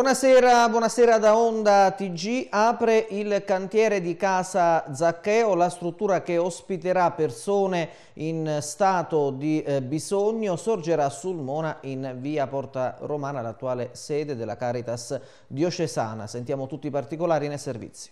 Buonasera, buonasera da Onda TG. Apre il cantiere di Casa Zaccheo, la struttura che ospiterà persone in stato di eh, bisogno. Sorgerà a Sulmona in via Porta Romana, l'attuale sede della Caritas diocesana. Sentiamo tutti i particolari nei servizi.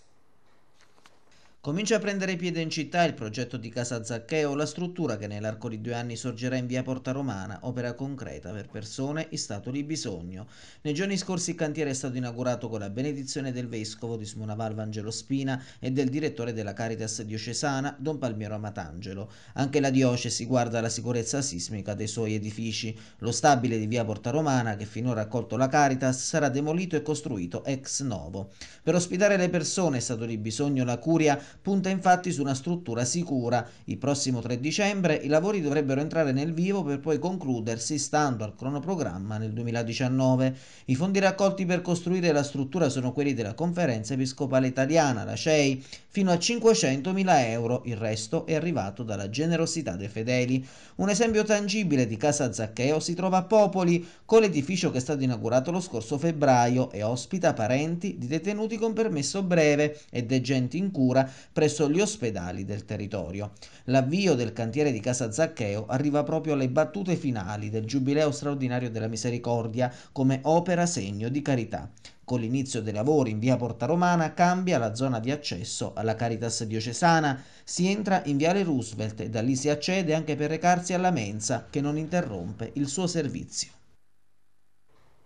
Comincia a prendere piede in città il progetto di Casa Zaccheo, la struttura che nell'arco di due anni sorgerà in via Porta Romana, opera concreta per persone in stato di bisogno. Nei giorni scorsi il cantiere è stato inaugurato con la benedizione del vescovo di Smonaval Vangelo Spina e del direttore della Caritas diocesana, Don Palmiero Amatangelo. Anche la diocesi guarda la sicurezza sismica dei suoi edifici. Lo stabile di via Porta Romana, che finora ha accolto la Caritas, sarà demolito e costruito ex novo. Per ospitare le persone in stato di bisogno la Curia punta infatti su una struttura sicura. Il prossimo 3 dicembre i lavori dovrebbero entrare nel vivo per poi concludersi stando al cronoprogramma nel 2019. I fondi raccolti per costruire la struttura sono quelli della Conferenza Episcopale Italiana, la CEI, fino a 500.000 euro, il resto è arrivato dalla generosità dei fedeli. Un esempio tangibile di Casa Zaccheo si trova a Popoli, con l'edificio che è stato inaugurato lo scorso febbraio e ospita parenti di detenuti con permesso breve e degenti in cura presso gli ospedali del territorio. L'avvio del cantiere di Casa Zaccheo arriva proprio alle battute finali del Giubileo straordinario della Misericordia come opera segno di carità. Con l'inizio dei lavori in via Porta Romana cambia la zona di accesso alla Caritas diocesana, si entra in viale Roosevelt e da lì si accede anche per recarsi alla mensa che non interrompe il suo servizio.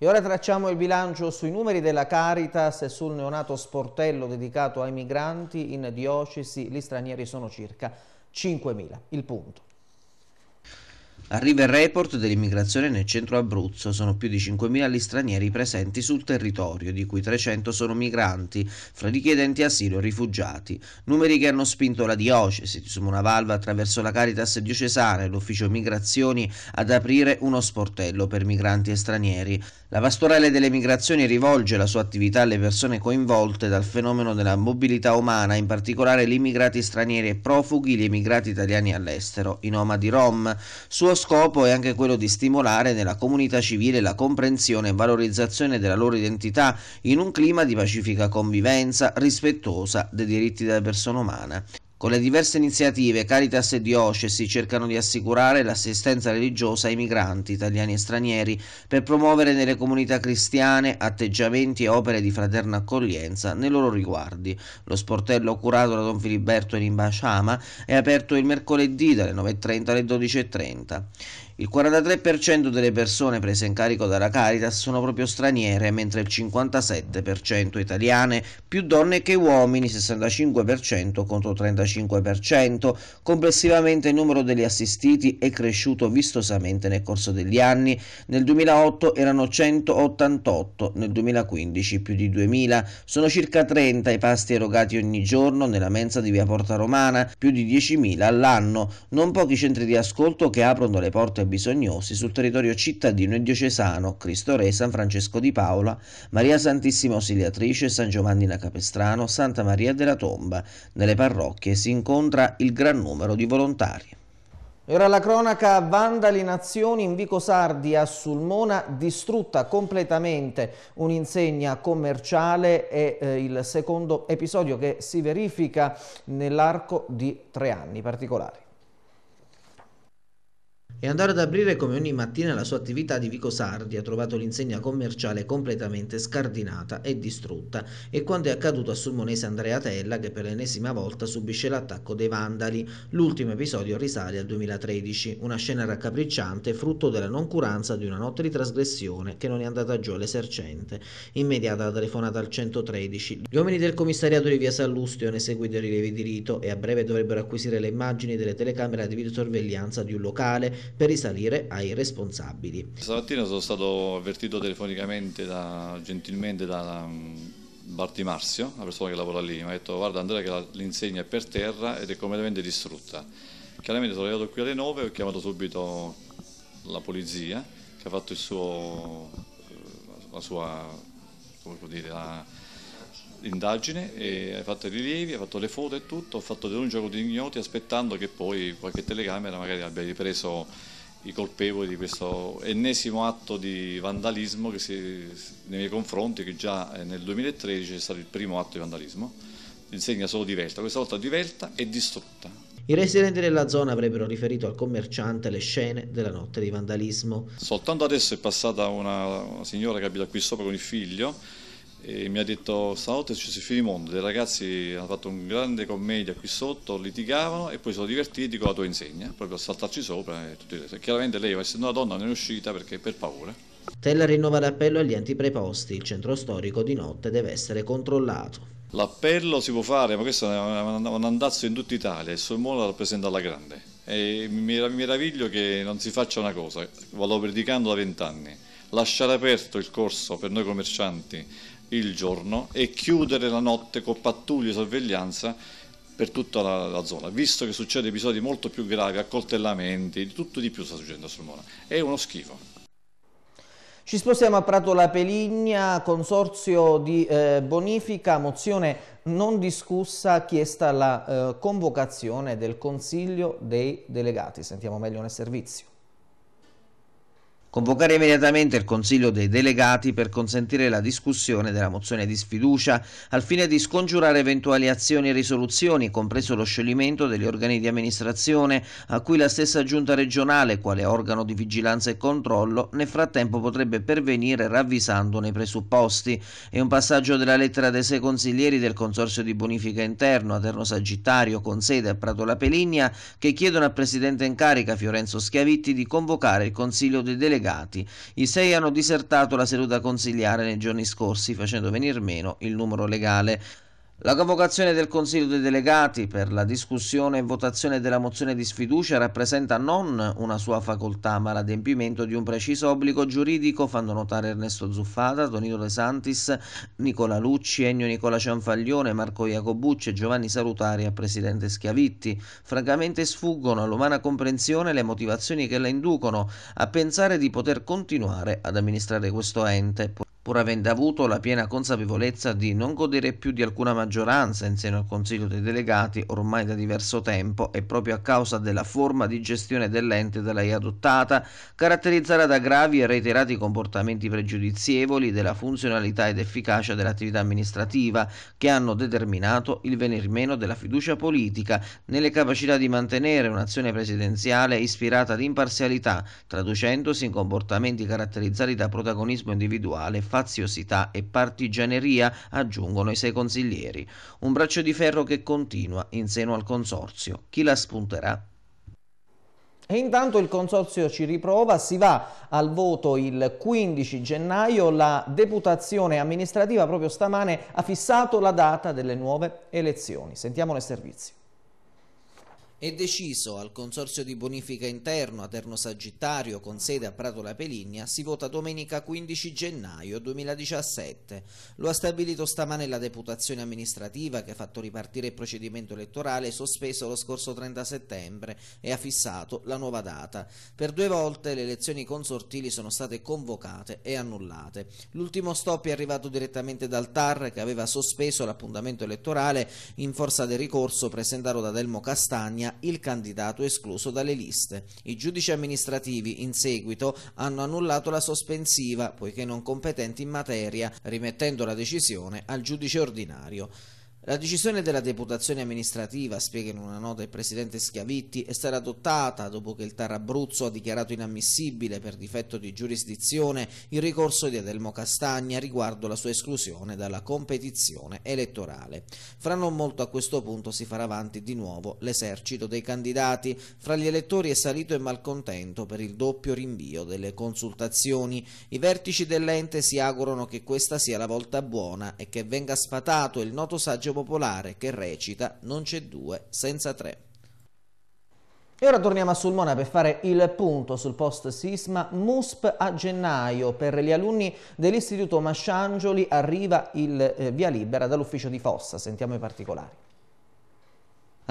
E ora tracciamo il bilancio sui numeri della Caritas e sul neonato sportello dedicato ai migranti in diocesi, gli stranieri sono circa 5.000. Il punto. Arriva il report dell'immigrazione nel centro Abruzzo, sono più di 5.000 gli stranieri presenti sul territorio, di cui 300 sono migranti, fra richiedenti asilo e rifugiati, numeri che hanno spinto la diocesi una valva attraverso la Caritas diocesana e l'ufficio migrazioni ad aprire uno sportello per migranti e stranieri. La pastorale delle migrazioni rivolge la sua attività alle persone coinvolte dal fenomeno della mobilità umana, in particolare gli immigrati stranieri e profughi, gli emigrati italiani all'estero, i nomadi rom, suo scopo è anche quello di stimolare nella comunità civile la comprensione e valorizzazione della loro identità in un clima di pacifica convivenza rispettosa dei diritti della persona umana. Con le diverse iniziative Caritas e Diocesi cercano di assicurare l'assistenza religiosa ai migranti italiani e stranieri per promuovere nelle comunità cristiane atteggiamenti e opere di fraterna accoglienza nei loro riguardi. Lo sportello curato da Don Filiberto in Imbasciama è aperto il mercoledì dalle 9.30 alle 12.30. Il 43% delle persone prese in carico dalla Caritas sono proprio straniere, mentre il 57% italiane, più donne che uomini, 65% contro 35% 35%, complessivamente il numero degli assistiti è cresciuto vistosamente nel corso degli anni, nel 2008 erano 188, nel 2015 più di 2000, sono circa 30 i pasti erogati ogni giorno nella mensa di via Porta Romana, più di 10.000 all'anno, non pochi centri di ascolto che aprono le porte ai bisognosi sul territorio cittadino e diocesano, Cristo Re, San Francesco di Paola, Maria Santissima Ausiliatrice, San Giovanni da Capestrano, Santa Maria della Tomba, nelle parrocchie si incontra il gran numero di volontari. Era la cronaca Vandali Nazioni in Vico Sardi a Sulmona distrutta completamente un'insegna commerciale è eh, il secondo episodio che si verifica nell'arco di tre anni particolari e andare ad aprire come ogni mattina la sua attività di Vico Sardi, ha trovato l'insegna commerciale completamente scardinata e distrutta e quanto è accaduto a Sulmonese Andrea Tella che per l'ennesima volta subisce l'attacco dei vandali. L'ultimo episodio risale al 2013, una scena raccapricciante frutto della noncuranza di una notte di trasgressione che non è andata giù all'esercente. Immediata la telefonata al 113, gli uomini del commissariato di via Sallustio hanno eseguito i rilievi di rito e a breve dovrebbero acquisire le immagini delle telecamere di videosorveglianza di un locale per risalire ai responsabili. Stamattina sono stato avvertito telefonicamente da, gentilmente da um, Barti Marzio, la persona che lavora lì, mi ha detto guarda Andrea che l'insegna è per terra ed è completamente distrutta. Chiaramente sono arrivato qui alle 9 e ho chiamato subito la polizia che ha fatto il suo, eh, la sua, come può dire, la, l'indagine, hai fatto i rilievi, ha fatto le foto e tutto, ho fatto denuncia con gli ignoti aspettando che poi qualche telecamera magari abbia ripreso i colpevoli di questo ennesimo atto di vandalismo si, nei miei confronti che già eh, nel 2013 è stato il primo atto di vandalismo, insegna solo divelta, questa volta divelta e distrutta. I residenti della zona avrebbero riferito al commerciante le scene della notte di vandalismo. Soltanto adesso è passata una, una signora che abita qui sopra con il figlio e mi ha detto stanotte ci successo il finimondo, dei ragazzi hanno fatto un grande commedia qui sotto, litigavano e poi sono divertiti con la tua insegna, proprio a saltarci sopra e tutto il resto. Chiaramente lei, essendo una donna, non è uscita perché per paura. Tella rinnova l'appello agli enti preposti, il centro storico di notte deve essere controllato. L'appello si può fare, ma questo è un andazzo in tutta Italia, e il Sormola rappresenta la grande. E mi meraviglio che non si faccia una cosa, vado predicando da vent'anni, lasciare aperto il corso per noi commercianti, il giorno e chiudere la notte con pattuglie e sorveglianza per tutta la, la, zona, visto che succede episodi molto più gravi, accoltellamenti, tutto di più sta succedendo a Sulmona. È uno schifo. Ci spostiamo a Prato La Peligna, consorzio di eh, bonifica, mozione non discussa, chiesta la eh, convocazione del Consiglio dei Delegati. Sentiamo meglio nel servizio convocare immediatamente il Consiglio dei delegati per consentire la discussione della mozione di sfiducia al fine di scongiurare eventuali azioni e risoluzioni, compreso lo scioglimento degli organi di amministrazione a cui la stessa giunta regionale, quale organo di vigilanza e controllo, nel frattempo potrebbe pervenire ravvisandone i presupposti. È un passaggio della lettera dei sei consiglieri del Consorzio di Bonifica Interno, Aterno Sagittario, con sede a Prato La Peligna, che chiedono al Presidente in carica Fiorenzo Schiavitti di convocare il Consiglio dei delegati collegati. I sei hanno disertato la seduta consigliare nei giorni scorsi facendo venir meno il numero legale. La convocazione del Consiglio dei Delegati per la discussione e votazione della mozione di sfiducia rappresenta non una sua facoltà, ma l'adempimento di un preciso obbligo giuridico, fanno notare Ernesto Zuffata, Tonino De Santis, Nicola Lucci, Ennio Nicola Cianfaglione, Marco Iacobucci e Giovanni Salutari a Presidente Schiavitti. Francamente sfuggono all'umana comprensione le motivazioni che la inducono a pensare di poter continuare ad amministrare questo ente pur avendo avuto la piena consapevolezza di non godere più di alcuna maggioranza in seno al Consiglio dei Delegati ormai da diverso tempo e proprio a causa della forma di gestione dell'ente da lei adottata, caratterizzata da gravi e reiterati comportamenti pregiudizievoli della funzionalità ed efficacia dell'attività amministrativa, che hanno determinato il venir meno della fiducia politica nelle capacità di mantenere un'azione presidenziale ispirata ad imparzialità, traducendosi in comportamenti caratterizzati da protagonismo individuale faziosità e partigianeria, aggiungono i sei consiglieri. Un braccio di ferro che continua in seno al Consorzio. Chi la spunterà? E intanto il Consorzio ci riprova, si va al voto il 15 gennaio, la deputazione amministrativa proprio stamane ha fissato la data delle nuove elezioni. Sentiamo le servizi è deciso al Consorzio di Bonifica Interno Aterno Sagittario con sede a Prato La Peligna si vota domenica 15 gennaio 2017. Lo ha stabilito stamane la deputazione amministrativa che ha fatto ripartire il procedimento elettorale sospeso lo scorso 30 settembre e ha fissato la nuova data. Per due volte le elezioni consortili sono state convocate e annullate. L'ultimo stop è arrivato direttamente dal TAR che aveva sospeso l'appuntamento elettorale in forza del ricorso presentato da Delmo Castagna il candidato escluso dalle liste. I giudici amministrativi in seguito hanno annullato la sospensiva poiché non competenti in materia, rimettendo la decisione al giudice ordinario. La decisione della deputazione amministrativa, spiega in una nota il presidente Schiavitti, è stata adottata dopo che il Tar Abruzzo ha dichiarato inammissibile per difetto di giurisdizione il ricorso di Adelmo Castagna riguardo la sua esclusione dalla competizione elettorale. Fra non molto a questo punto si farà avanti di nuovo l'esercito dei candidati. Fra gli elettori è salito il malcontento per il doppio rinvio delle consultazioni. I vertici dell'ente si augurano che questa sia la volta buona e che venga sfatato il noto saggio popolare che recita Non c'è due senza tre. E ora torniamo a Sulmona per fare il punto sul post sisma MUSP a gennaio. Per gli alunni dell'Istituto Masciangioli arriva il eh, via libera dall'ufficio di Fossa. Sentiamo i particolari.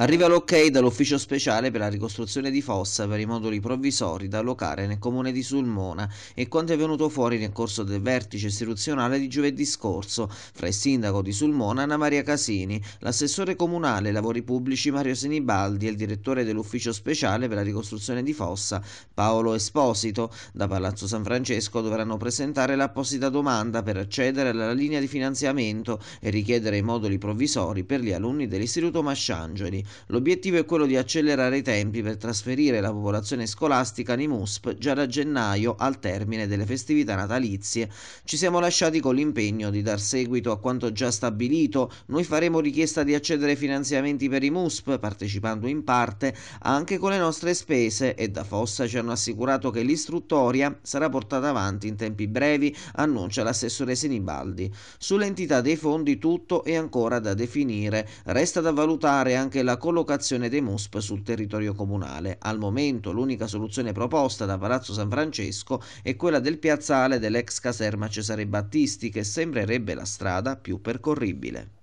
Arriva l'ok dall'ufficio speciale per la ricostruzione di fossa per i moduli provvisori da allocare nel comune di Sulmona e quanto è venuto fuori nel corso del vertice istituzionale di giovedì scorso fra il sindaco di Sulmona Anna Maria Casini, l'assessore comunale lavori pubblici Mario Sinibaldi e il direttore dell'ufficio speciale per la ricostruzione di fossa Paolo Esposito. Da Palazzo San Francesco dovranno presentare l'apposita domanda per accedere alla linea di finanziamento e richiedere i moduli provvisori per gli alunni dell'istituto Masciangeli. L'obiettivo è quello di accelerare i tempi per trasferire la popolazione scolastica nei MUSP già da gennaio al termine delle festività natalizie. Ci siamo lasciati con l'impegno di dar seguito a quanto già stabilito. Noi faremo richiesta di accedere ai finanziamenti per i MUSP, partecipando in parte anche con le nostre spese e da Fossa ci hanno assicurato che l'istruttoria sarà portata avanti in tempi brevi, annuncia l'assessore Sinibaldi. Sull'entità dei fondi tutto è ancora da definire. Resta da valutare anche la la collocazione dei MUSP sul territorio comunale. Al momento l'unica soluzione proposta da Palazzo San Francesco è quella del piazzale dell'ex caserma Cesare Battisti che sembrerebbe la strada più percorribile.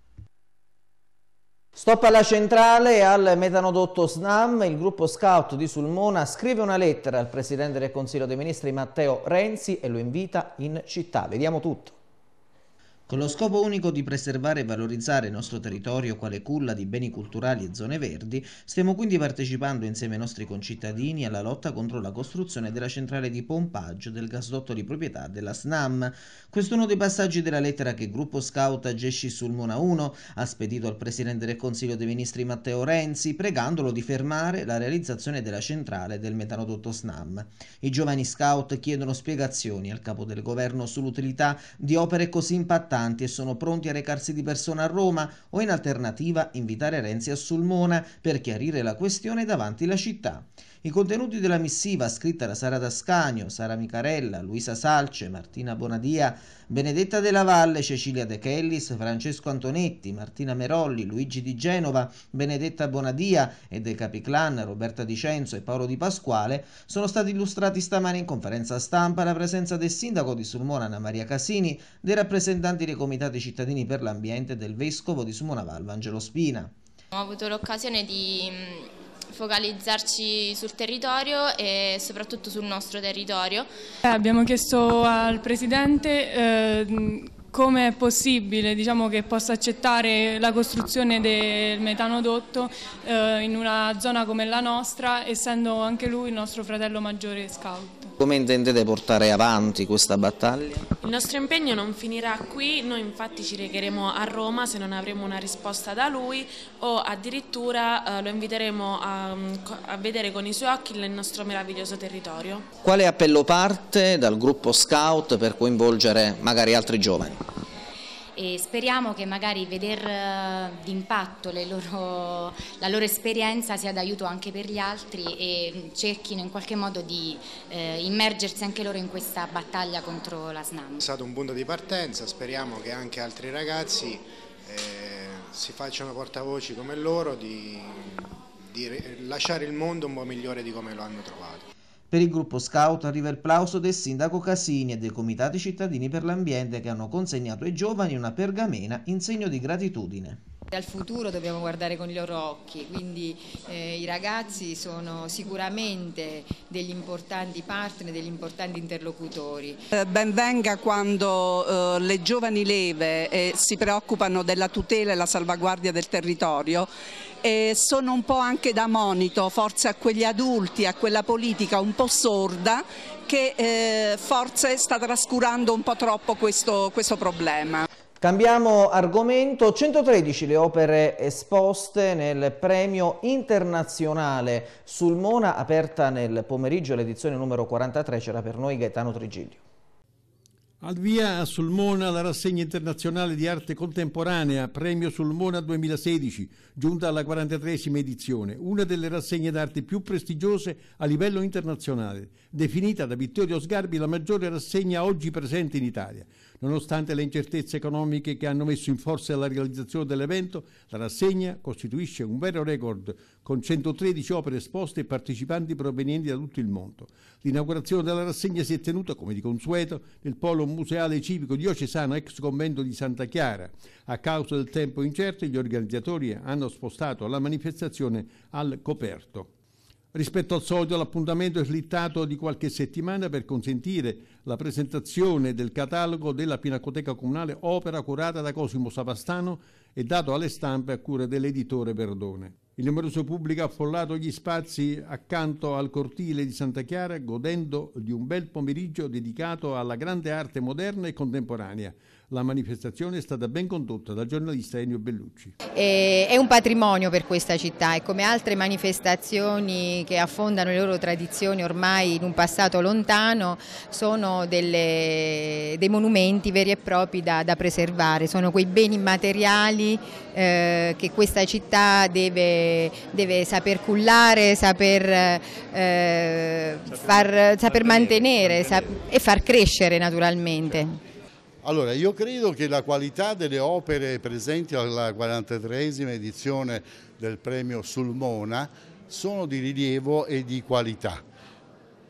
Stop alla centrale e al metanodotto SNAM, il gruppo scout di Sulmona scrive una lettera al Presidente del Consiglio dei Ministri Matteo Renzi e lo invita in città. Vediamo tutto. Con lo scopo unico di preservare e valorizzare il nostro territorio quale culla di beni culturali e zone verdi, stiamo quindi partecipando insieme ai nostri concittadini alla lotta contro la costruzione della centrale di pompaggio del gasdotto di proprietà della SNAM. Questo è uno dei passaggi della lettera che gruppo scout Gesci Mona 1 ha spedito al Presidente del Consiglio dei Ministri Matteo Renzi, pregandolo di fermare la realizzazione della centrale del metanodotto SNAM. I giovani scout chiedono spiegazioni al capo del governo sull'utilità di opere così impattanti importanti e sono pronti a recarsi di persona a Roma o in alternativa invitare Renzi a Sulmona per chiarire la questione davanti la città. I contenuti della missiva scritta da Sara Tascagno, Sara Micarella, Luisa Salce, Martina Bonadia, Benedetta della Valle, Cecilia De Kellis, Francesco Antonetti, Martina Merolli, Luigi Di Genova, Benedetta Bonadia e dei Capiclan Roberta Dicenzo e Paolo Di Pasquale sono stati illustrati stamani in conferenza stampa alla presenza del sindaco di Sulmona Anna Maria Casini, dei rappresentanti dei comitati cittadini per l'ambiente e del vescovo di Sulmona Valvangelo Spina. Ho avuto l'occasione di focalizzarci sul territorio e soprattutto sul nostro territorio. Eh, abbiamo chiesto al Presidente eh, come è possibile diciamo, che possa accettare la costruzione del metanodotto eh, in una zona come la nostra, essendo anche lui il nostro fratello maggiore scout. Come intendete portare avanti questa battaglia? Il nostro impegno non finirà qui, noi infatti ci recheremo a Roma se non avremo una risposta da lui o addirittura eh, lo inviteremo a, mm, a, vedere con i suoi occhi il nostro meraviglioso territorio. Quale appello parte dal gruppo Scout per coinvolgere magari altri giovani? e speriamo che magari veder eh, d'impatto loro, la loro esperienza sia d'aiuto anche per gli altri e mm, cerchino in qualche modo di eh, immergersi anche loro in questa battaglia contro la SNAM. È stato un punto di partenza, speriamo che anche altri ragazzi eh, si facciano portavoci come loro di, di lasciare il mondo un po' migliore di come lo hanno trovato. Per il gruppo scout arriva il plauso del sindaco Casini e dei comitati cittadini per l'ambiente che hanno consegnato ai giovani una pergamena in segno di gratitudine. Al futuro dobbiamo guardare con i loro occhi, quindi eh, i ragazzi sono sicuramente degli importanti partner, degli importanti interlocutori. Eh, Benvenga quando eh, le giovani leve eh, si preoccupano della tutela e la salvaguardia del territorio e sono un po' anche da monito forse a quegli adulti, a quella politica un po' sorda che eh, forse sta trascurando un po' troppo questo, questo problema. Cambiamo argomento, 113 le opere esposte nel premio internazionale Sulmona aperta nel pomeriggio l'edizione numero 43, c'era per noi Gaetano Trigiglio. Al via a Sulmona la rassegna internazionale di arte contemporanea Premio Sulmona 2016, giunta alla 43esima edizione, una delle rassegne d'arte più prestigiose a livello internazionale, definita da Vittorio Sgarbi la maggiore rassegna oggi presente in Italia. Nonostante le incertezze economiche che hanno messo in forza la realizzazione dell'evento, la rassegna costituisce un vero record con 113 opere esposte e partecipanti provenienti da tutto il mondo. L'inaugurazione della rassegna si è tenuta, come di consueto, nel polo museale civico diocesano ex convento di Santa Chiara. A causa del tempo incerto, gli organizzatori hanno spostato la manifestazione al coperto. Rispetto al solito l'appuntamento è slittato di qualche settimana per consentire la presentazione del catalogo della Pinacoteca Comunale, opera curata da Cosimo Savastano e dato alle stampe a cura dell'editore Verdone. Il numeroso pubblico ha affollato gli spazi accanto al cortile di Santa Chiara, godendo di un bel pomeriggio dedicato alla grande arte moderna e contemporanea. La manifestazione è stata ben condotta dal giornalista Ennio Bellucci. È un patrimonio per questa città e come altre manifestazioni che affondano le loro tradizioni ormai in un passato lontano sono delle, dei monumenti veri e propri da, da preservare, sono quei beni materiali eh, che questa città deve, deve saper cullare, saper, eh, saper, far, saper mantenere, mantenere sap e far crescere naturalmente. Allora, io credo che la qualità delle opere presenti alla 43esima edizione del premio Sulmona sono di rilievo e di qualità.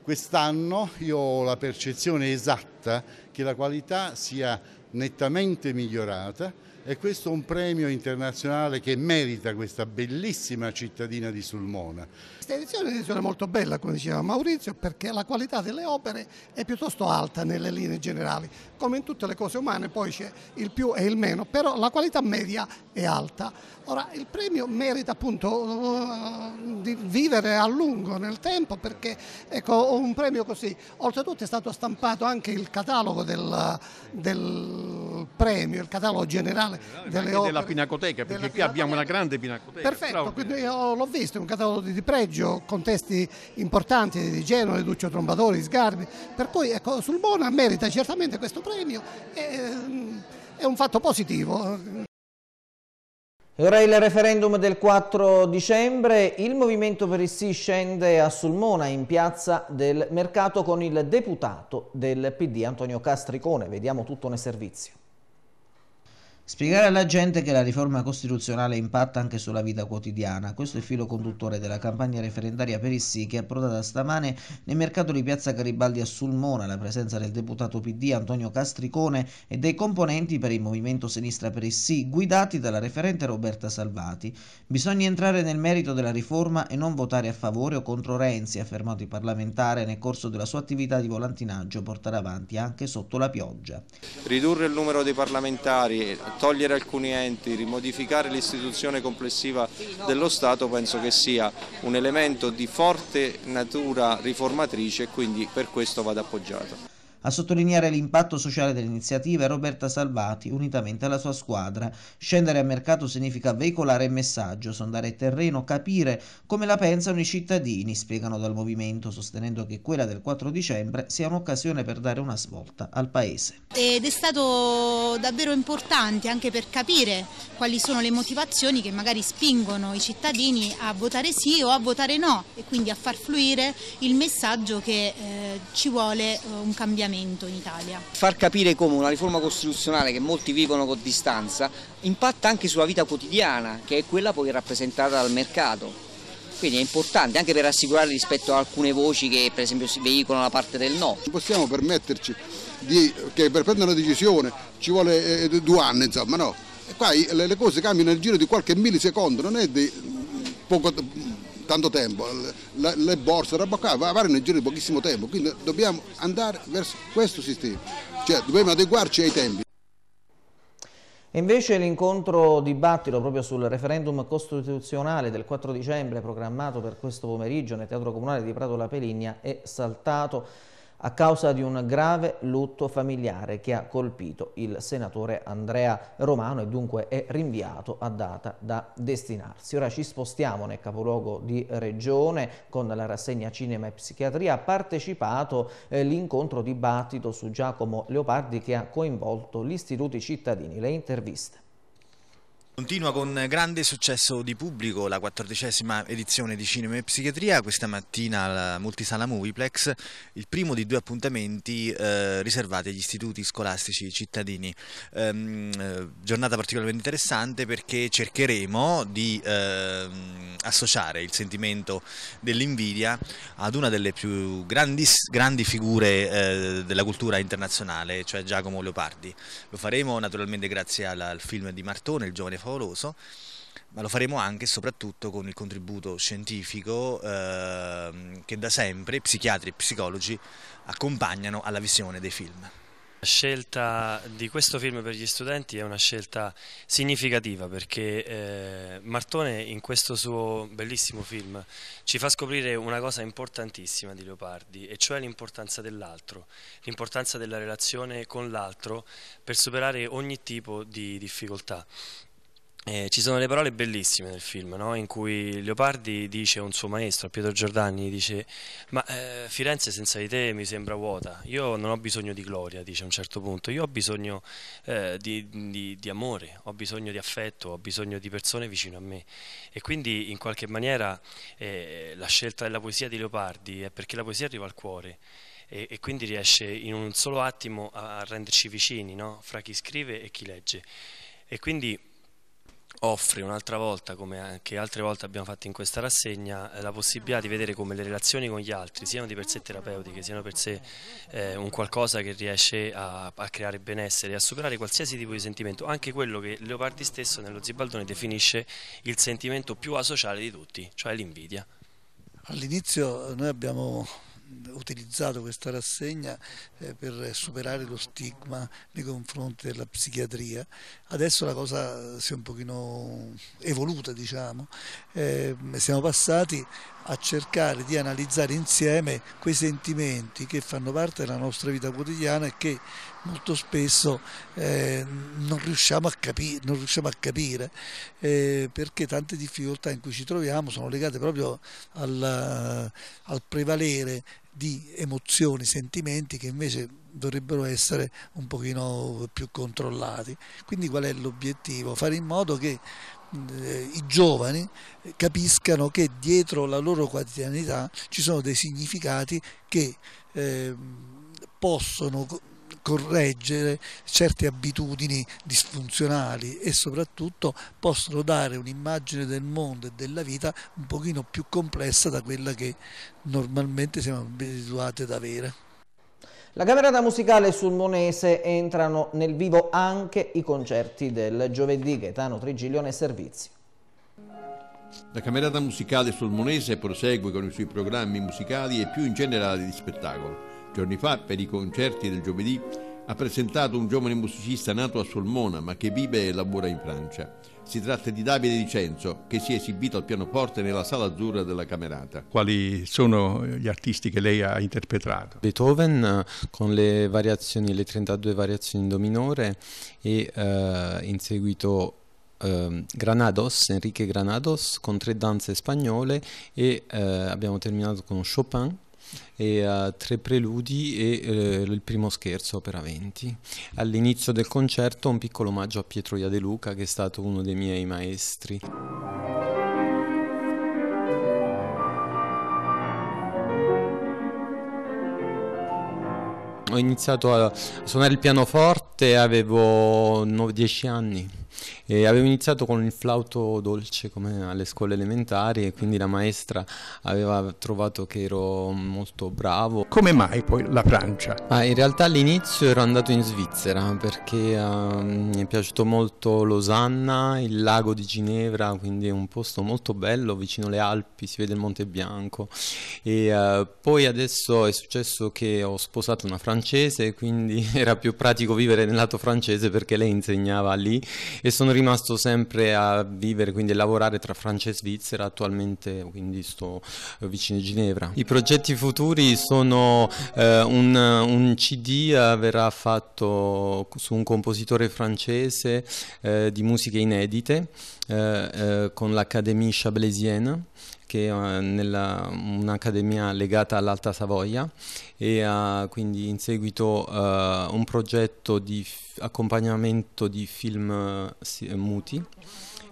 Quest'anno io ho la percezione esatta che la qualità sia nettamente migliorata e questo è un premio internazionale che merita questa bellissima cittadina di Sulmona. Questa edizione è un'edizione molto bella, come diceva Maurizio, perché la qualità delle opere è piuttosto alta nelle linee generali. Come in tutte le cose umane poi c'è il più e il meno, però la qualità media è alta. Ora, il premio merita appunto uh, di vivere a lungo nel tempo perché ecco, un premio così. Oltretutto è stato stampato anche il catalogo del, del premio, il catalogo generale delle opere. della Pinacoteca, perché della qui pinacoteca. abbiamo una grande Pinacoteca. Perfetto, quindi l'ho visto, è un catalogo di pregio Reggio, contesti importanti di Genova, di Duccio Trombatori, Sgarbi, per cui ecco, sul Mona merita certamente questo premio, è, ehm, è un fatto positivo. E ora il referendum del 4 dicembre, il Movimento per il Sì scende a Sulmona in piazza del mercato con il deputato del PD Antonio Castricone, vediamo tutto nel servizio. Spiegare alla gente che la riforma costituzionale impatta anche sulla vita quotidiana, questo è il filo conduttore della campagna referendaria per il sì che è approdata stamane nel mercato di piazza Garibaldi a Sulmona, alla presenza del deputato PD Antonio Castricone e dei componenti per il Movimento Sinistra per il sì, guidati dalla referente Roberta Salvati. Bisogna entrare nel merito della riforma e non votare a favore o contro Renzi, ha affermato il parlamentare nel corso della sua attività di volantinaggio portata avanti anche sotto la pioggia. Ridurre il numero dei parlamentari togliere alcuni enti, rimodificare l'istituzione complessiva dello Stato penso che sia un elemento di forte natura riformatrice e quindi per questo vado appoggiato. A sottolineare l'impatto sociale dell'iniziativa è Roberta Salvati, unitamente alla sua squadra. Scendere a mercato significa veicolare il messaggio, sondare il terreno, capire come la pensano i cittadini, spiegano dal movimento, sostenendo che quella del 4 dicembre sia un'occasione per dare una svolta al Paese. Ed è stato davvero importante anche per capire quali sono le motivazioni che magari spingono i cittadini a votare sì o a votare no e quindi a far fluire il messaggio che eh, ci vuole eh, un cambiamento cambiamento in Italia. Far capire come una riforma costituzionale che molti vivono con distanza impatta anche sulla vita quotidiana, che è quella poi rappresentata dal mercato. Quindi è importante anche per assicurare rispetto a alcune voci che per esempio si veicolano la parte del no. Non Possiamo permetterci di, che per prendere una decisione ci vuole eh, due anni, insomma, no? E qua le, le cose cambiano nel giro di qualche millisecondo, non è di poco tanto tempo, le, le borse, roba qua, variano nel giro di pochissimo tempo, quindi dobbiamo andare verso questo sistema, cioè dobbiamo adeguarci ai tempi. Invece l'incontro dibattito proprio sul referendum costituzionale del 4 dicembre programmato per questo pomeriggio nel Teatro Comunale di Prato La Peligna è saltato a causa di un grave lutto familiare che ha colpito il senatore Andrea Romano e dunque è rinviato a data da destinarsi. Ora ci spostiamo nel capoluogo di Regione con la rassegna Cinema e Psichiatria. Ha partecipato eh, l'incontro dibattito su Giacomo Leopardi che ha coinvolto gli istituti cittadini. Le interviste. Continua con grande successo di pubblico la quattordicesima edizione di Cinema e Psichiatria, questa mattina al Multisala Movieplex, il primo di due appuntamenti eh, riservati agli istituti scolastici cittadini. Ehm, eh, giornata particolarmente interessante perché cercheremo di eh, associare il sentimento dell'invidia ad una delle più grandi, grandi figure eh, della cultura internazionale, cioè Giacomo Leopardi. Lo faremo naturalmente grazie al, al film di Martone, il giovane favoloso, ma lo faremo anche e soprattutto con il contributo scientifico eh, che da sempre psichiatri e psicologi accompagnano alla visione dei film. La scelta di questo film per gli studenti è una scelta significativa perché eh, Martone in questo suo bellissimo film ci fa scoprire una cosa importantissima di Leopardi e cioè l'importanza dell'altro, l'importanza della relazione con l'altro per superare ogni tipo di difficoltà. Eh, ci sono le parole bellissime nel film, no? in cui Leopardi dice a un suo maestro, Pietro Giordani, dice ma eh, Firenze senza di te mi sembra vuota, io non ho bisogno di gloria, dice a un certo punto, io ho bisogno eh, di, di, di, amore, ho bisogno di affetto, ho bisogno di persone vicino a me e quindi in qualche maniera eh, la scelta della poesia di Leopardi è perché la poesia arriva al cuore e, e, quindi riesce in un solo attimo a, renderci vicini no? fra chi scrive e chi legge e quindi offre un'altra volta, come anche altre volte abbiamo fatto in questa rassegna, eh, la possibilità di vedere come le relazioni con gli altri siano di per sé terapeutiche, siano per sé eh, un qualcosa che riesce a, a, creare benessere, a superare qualsiasi tipo di sentimento, anche quello che Leopardi stesso nello Zibaldone definisce il sentimento più asociale di tutti, cioè l'invidia. All'inizio noi abbiamo utilizzato questa rassegna eh, per superare lo stigma nei confronti della psichiatria. Adesso la cosa si è un pochino evoluta, diciamo. Eh, siamo passati a cercare di analizzare insieme quei sentimenti che fanno parte della nostra vita quotidiana e che molto spesso eh, non, riusciamo capire, non, riusciamo a capire eh, perché tante difficoltà in cui ci troviamo sono legate proprio al, al prevalere di emozioni, sentimenti che invece dovrebbero essere un pochino più controllati. Quindi qual è l'obiettivo? Fare in modo che eh, i giovani capiscano che dietro la loro quotidianità ci sono dei significati che eh, possono correggere certe abitudini disfunzionali e soprattutto possono dare un'immagine del mondo e della vita un pochino più complessa da quella che normalmente siamo abituati ad avere. La camerata musicale sul Monese entrano nel vivo anche i concerti del giovedì Gaetano Trigiglione e Servizi. La camerata musicale sul Monese prosegue con i suoi programmi musicali e più in generale di spettacolo. Giorni fa, per i concerti del giovedì, ha presentato un giovane musicista nato a Solmona ma che vive e lavora in Francia. Si tratta di Davide Dicenzo, che si è esibito al pianoforte nella Sala Azzurra della Camerata. Quali sono gli artisti che lei ha interpretato? Beethoven eh, con le, variazioni, le 32 variazioni in do minore e eh, in seguito eh, Granados, Enrique Granados con tre danze spagnole e eh, abbiamo terminato con Chopin e, uh, tre preludi e uh, il primo scherzo, opera 20. All'inizio del concerto un piccolo omaggio a Pietro Iadeluca che è stato uno dei miei maestri. Ho iniziato a suonare il pianoforte, avevo 9-10 anni e avevo iniziato con il flauto dolce come alle scuole elementari e quindi la maestra aveva trovato che ero molto bravo. Come mai poi la Francia? Ah, in realtà all'inizio ero andato in Svizzera perché uh, mi è piaciuto molto Losanna, il lago di Ginevra, quindi è un posto molto bello vicino alle Alpi, si vede il Monte Bianco. E, uh, poi adesso è successo che ho sposato una francese, quindi era più pratico vivere nel lato francese perché lei insegnava lì e sono rimasto sempre a vivere, quindi a lavorare tra Francia e Svizzera, attualmente quindi sto eh, vicino a Ginevra. I progetti futuri sono eh, un, un, CD eh, verrà fatto su un compositore francese eh, di musiche inedite eh, eh con l'Académie Chablaisienne che è eh, nella, un'accademia legata all'Alta Savoia e ha quindi in seguito uh, un progetto di f- accompagnamento di film si- muti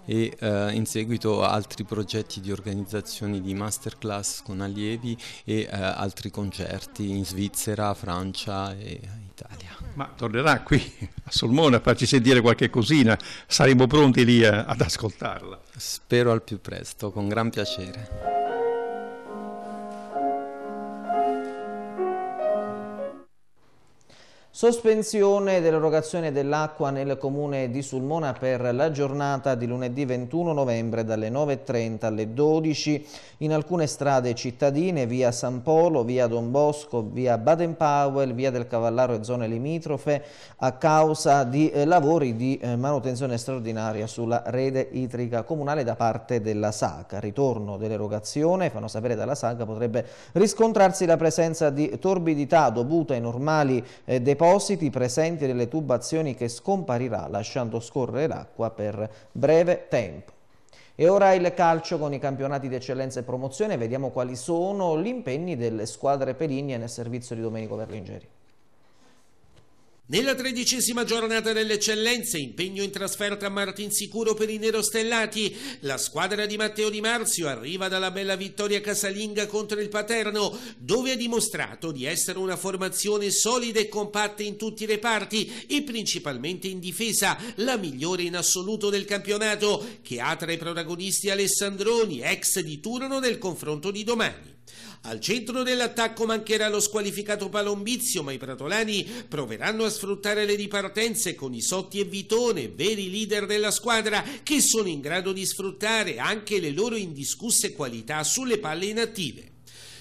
e uh, in seguito altri progetti di organizzazioni di masterclass con allievi e uh, altri concerti in Svizzera, Francia e Italia ma tornerà qui a Solmone a farci sentire qualche cosina, saremo pronti lì eh, ad ascoltarla. Spero al più presto, con gran piacere. Sospensione dell'erogazione dell'acqua nel comune di Sulmona per la giornata di lunedì 21 novembre dalle 9.30 alle 12 in alcune strade cittadine, via San Polo, via Don Bosco, via Baden Powell, via del Cavallaro e zone limitrofe a causa di eh, lavori di eh, manutenzione straordinaria sulla rete idrica comunale da parte della SACA. Ritorno dell'erogazione, fanno sapere dalla SACA, potrebbe riscontrarsi la presenza di torbidità dovuta ai normali eh, depositi depositi presenti nelle tubazioni che scomparirà lasciando scorrere l'acqua per breve tempo. E ora il calcio con i campionati di eccellenza e promozione, vediamo quali sono gli impegni delle squadre peligne nel servizio di Domenico Berlingeri. Nella tredicesima giornata dell'eccellenza, impegno in trasferta a Martinsicuro per i nerostellati, la squadra di Matteo Di Marzio arriva dalla bella vittoria casalinga contro il Paterno, dove ha dimostrato di essere una formazione solida e compatta in tutti i reparti e principalmente in difesa, la migliore in assoluto del campionato, che ha tra i protagonisti Alessandroni, ex di Turno nel confronto di domani. Al centro dell'attacco mancherà lo squalificato Palombizio, ma i pratolani proveranno a sfruttare le ripartenze con Isotti e Vitone, veri leader della squadra, che sono in grado di sfruttare anche le loro indiscusse qualità sulle palle inattive.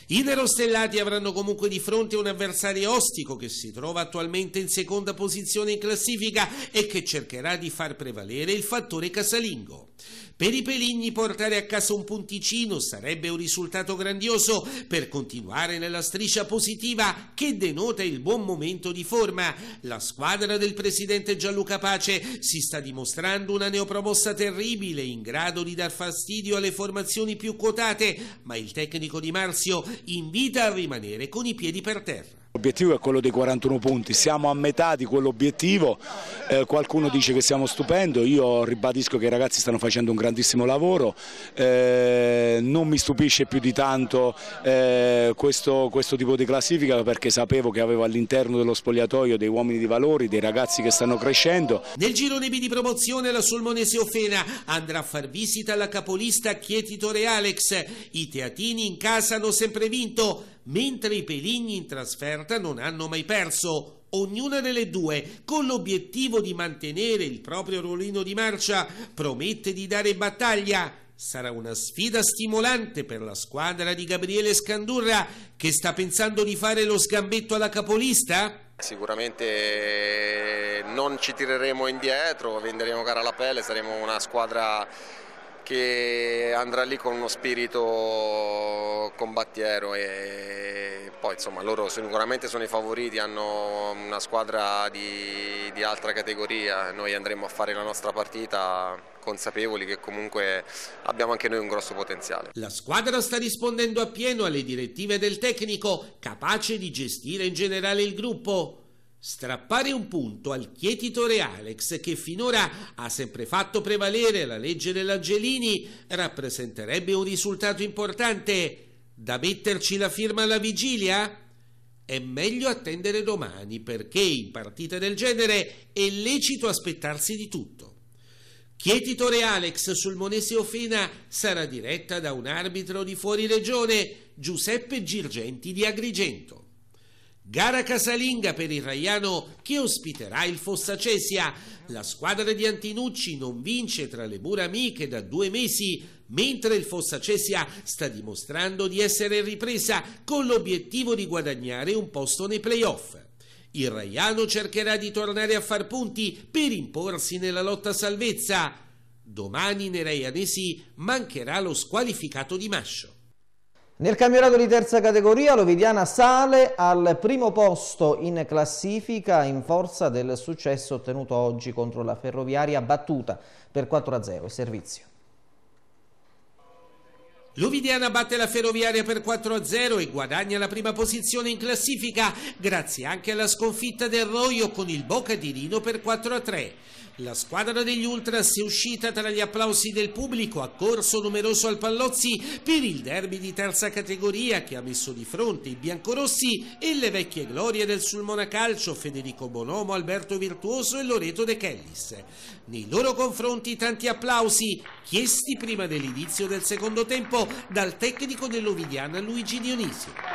I nerostellati avranno comunque di fronte un avversario ostico che si trova attualmente in seconda posizione in classifica e che cercherà di far prevalere il fattore casalingo. Per i Peligni portare a casa un punticino sarebbe un risultato grandioso per continuare nella striscia positiva che denota il buon momento di forma. La squadra del presidente Gianluca Pace si sta dimostrando una neopromossa terribile in grado di dar fastidio alle formazioni più quotate, ma il tecnico di Marzio invita a rimanere con i piedi per terra. L'obiettivo è quello dei 41 punti, siamo a metà di quell'obiettivo, eh, qualcuno dice che siamo stupendo, io ribadisco che i ragazzi stanno facendo un grandissimo lavoro, eh, non mi stupisce più di tanto eh, questo, questo, tipo di classifica perché sapevo che avevo all'interno dello spogliatoio dei uomini di valori, dei ragazzi che stanno crescendo. Nel girone B di promozione la Sulmonese Ofena andrà a far visita alla capolista Chietitore Alex, i teatini in casa hanno sempre vinto mentre i Peligni in trasferta non hanno mai perso, ognuna delle due, con l'obiettivo di mantenere il proprio ruolino di marcia, promette di dare battaglia. Sarà una sfida stimolante per la squadra di Gabriele Scandurra che sta pensando di fare lo sgambetto alla capolista? Sicuramente eh, non ci tireremo indietro, venderemo cara alla pelle, saremo una squadra che andrà lì con uno spirito combattiero e poi insomma loro sicuramente sono i favoriti, hanno una squadra di, di altra categoria, noi andremo a fare la nostra partita consapevoli che comunque abbiamo anche noi un grosso potenziale. La squadra sta rispondendo appieno alle direttive del tecnico, capace di gestire in generale il gruppo. Strappare un punto al chietitore Alex, che finora ha sempre fatto prevalere la legge dell'Angelini, rappresenterebbe un risultato importante. Da metterci la firma alla vigilia? È meglio attendere domani perché in partite del genere è lecito aspettarsi di tutto. Chietitore Alex sul Monese Ofena sarà diretta da un arbitro di fuori regione, Giuseppe Girgenti di Agrigento. Gara casalinga per il Raiano che ospiterà il Fossa Cesia. La squadra di Antinucci non vince tra le mura amiche da due mesi, mentre il Fossa Cesia sta dimostrando di essere ripresa con l'obiettivo di guadagnare un posto nei playoff. Il Raiano cercherà di tornare a far punti per imporsi nella lotta salvezza. Domani nei Raianesi mancherà lo squalificato di Mascio. Nel campionato di terza categoria l'Ovidiana sale al primo posto in classifica in forza del successo ottenuto oggi contro la Ferroviaria battuta per 4-0 servizio. L'Ovidiana batte la Ferroviaria per 4-0 e guadagna la prima posizione in classifica grazie anche alla sconfitta del Roio con il Boca di Rino per 4-3. La squadra degli Ultras è uscita tra gli applausi del pubblico a corso numeroso al Pallozzi per il derby di terza categoria che ha messo di fronte i biancorossi e le vecchie glorie del Sulmona Calcio Federico Bonomo, Alberto Virtuoso e Loreto De Kellis. Nei loro confronti tanti applausi chiesti prima dell'inizio del secondo tempo dal tecnico dell'Ovidiana Luigi Dionisio.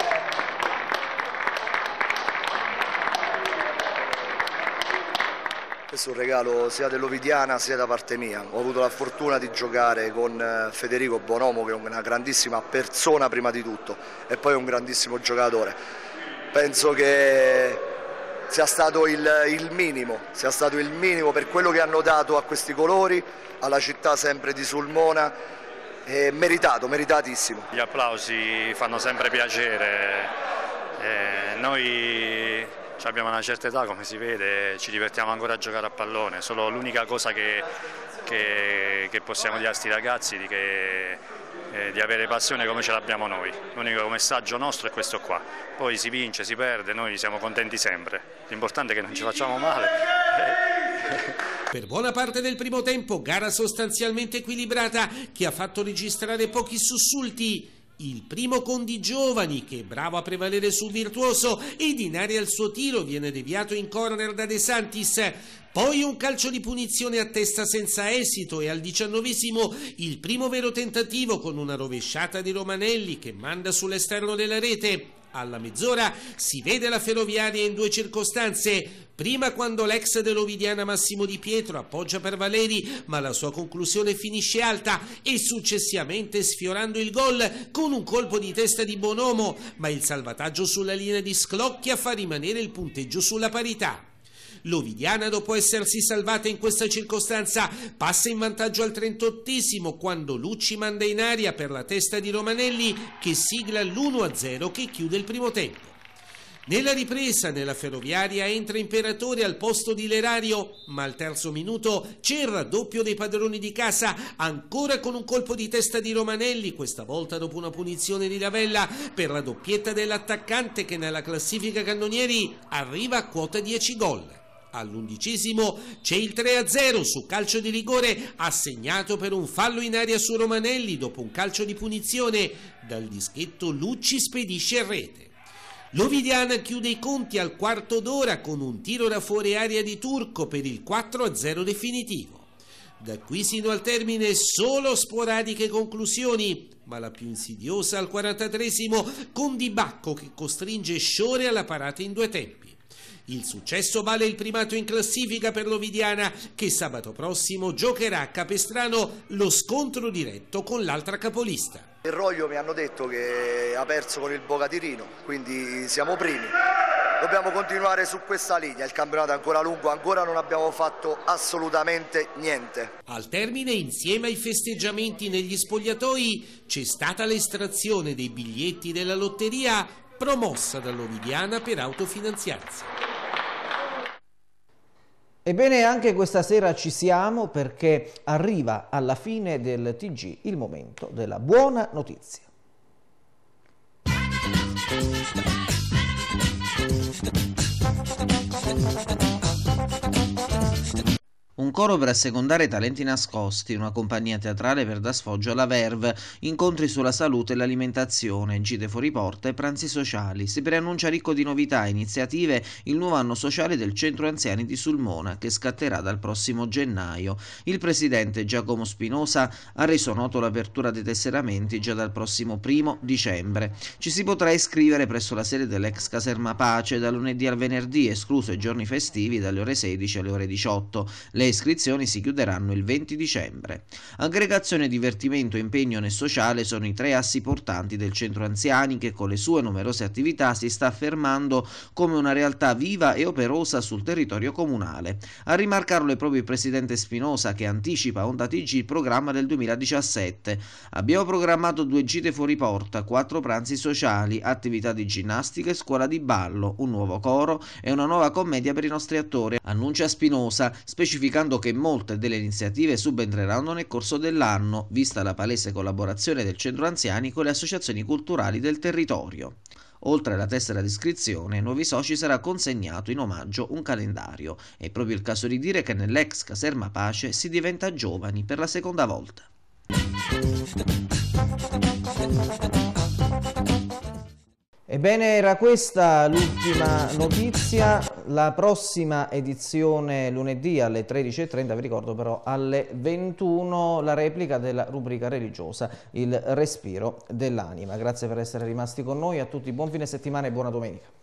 Questo è un regalo sia dell'Ovidiana sia da parte mia. Ho avuto la fortuna di giocare con eh, Federico Bonomo che è una grandissima persona prima di tutto e poi un grandissimo giocatore. Penso che sia stato il, il, minimo, sia stato il minimo per quello che hanno dato a questi colori, alla città sempre di Sulmona, eh, meritato, meritatissimo. Gli applausi fanno sempre piacere, eh, noi abbiamo una certa età come si vede, ci divertiamo ancora a giocare a pallone, solo l'unica cosa che, che, che, possiamo dire a questi ragazzi è che, eh, di avere passione come ce l'abbiamo noi, l'unico messaggio nostro è questo qua, poi si vince, si perde, noi siamo contenti sempre, l'importante è che non ci facciamo male. Per buona parte del primo tempo gara sostanzialmente equilibrata che ha fatto registrare pochi sussulti il primo con Di Giovani, che è bravo a prevalere sul virtuoso, ed in area al suo tiro viene deviato in corner da De Santis. Poi un calcio di punizione a testa senza esito e al diciannovesimo il primo vero tentativo con una rovesciata di Romanelli che manda sull'esterno della rete. Alla mezz'ora si vede la ferroviaria in due circostanze, Prima quando l'ex dell'Ovidiana Massimo Di Pietro appoggia per Valeri, ma la sua conclusione finisce alta e successivamente sfiorando il gol con un colpo di testa di Bonomo, ma il salvataggio sulla linea di Sclocchia fa rimanere il punteggio sulla parità. L'Ovidiana, dopo essersi salvata in questa circostanza, passa in vantaggio al 38 quando Lucci manda in aria per la testa di Romanelli che sigla l'1-0 che chiude il primo tempo. Nella ripresa nella ferroviaria entra Imperatore al posto di Lerario, ma al terzo minuto c'è il raddoppio dei padroni di casa, ancora con un colpo di testa di Romanelli, questa volta dopo una punizione di Lavella per la doppietta dell'attaccante che nella classifica cannonieri arriva a quota 10 gol. All'undicesimo c'è il 3-0 su calcio di rigore assegnato per un fallo in aria su Romanelli dopo un calcio di punizione. Dal dischetto Lucci spedisce a rete. L'Ovidiana chiude i conti al quarto d'ora con un tiro da fuori aria di Turco per il 4-0 definitivo. Da qui sino al termine solo sporadiche conclusioni, ma la più insidiosa al 43 con Di Bacco che costringe Sciore alla parata in due tempi. Il successo vale il primato in classifica per l'Ovidiana che sabato prossimo giocherà a Capestrano lo scontro diretto con l'altra capolista. Il Roglio mi hanno detto che ha perso con il Boca Tirino, quindi siamo primi. Dobbiamo continuare su questa linea, il campionato è ancora lungo, ancora non abbiamo fatto assolutamente niente. Al termine, insieme ai festeggiamenti negli spogliatoi, c'è stata l'estrazione dei biglietti della lotteria promossa dall'Ovidiana per autofinanziarsi. Ebbene, anche questa sera ci siamo perché arriva alla fine del TG il momento della buona notizia. Thank you. Un coro per assecondare talenti nascosti, una compagnia teatrale per da sfoggio alla verve, incontri sulla salute e l'alimentazione, gite fuori porta e pranzi sociali. Si preannuncia ricco di novità e iniziative il nuovo anno sociale del Centro Anziani di Sulmona, che scatterà dal prossimo gennaio. Il presidente Giacomo Spinosa ha reso noto l'apertura dei tesseramenti già dal prossimo primo dicembre. Ci si potrà iscrivere presso la sede dell'ex caserma Pace da lunedì al venerdì, escluso i giorni festivi, dalle ore 16 alle ore 18. Le iscrizioni si chiuderanno il 20 dicembre. Aggregazione, divertimento, impegno e sociale sono i tre assi portanti del centro anziani che con le sue numerose attività si sta affermando come una realtà viva e operosa sul territorio comunale. A rimarcarlo è proprio il presidente Spinosa che anticipa a Onda TG il programma del 2017. Abbiamo programmato due gite fuori porta, quattro pranzi sociali, attività di ginnastica e scuola di ballo, un nuovo coro e una nuova commedia per i nostri attori, annuncia Spinosa, specificando indicando che molte delle iniziative subentreranno nel corso dell'anno, vista la palese collaborazione del centro anziani con le associazioni culturali del territorio. Oltre alla tessera di iscrizione, ai nuovi soci sarà consegnato in omaggio un calendario. È proprio il caso di dire che nell'ex caserma Pace si diventa giovani per la seconda volta. Ebbene era questa l'ultima notizia, la prossima edizione lunedì alle 13.30, vi ricordo però alle 21 la replica della rubrica religiosa Il respiro dell'anima. Grazie per essere rimasti con noi, a tutti buon fine settimana e buona domenica.